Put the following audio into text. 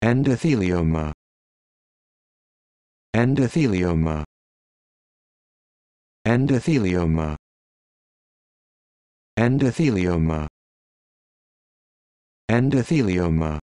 endothelioma endothelioma endothelioma endothelioma endothelioma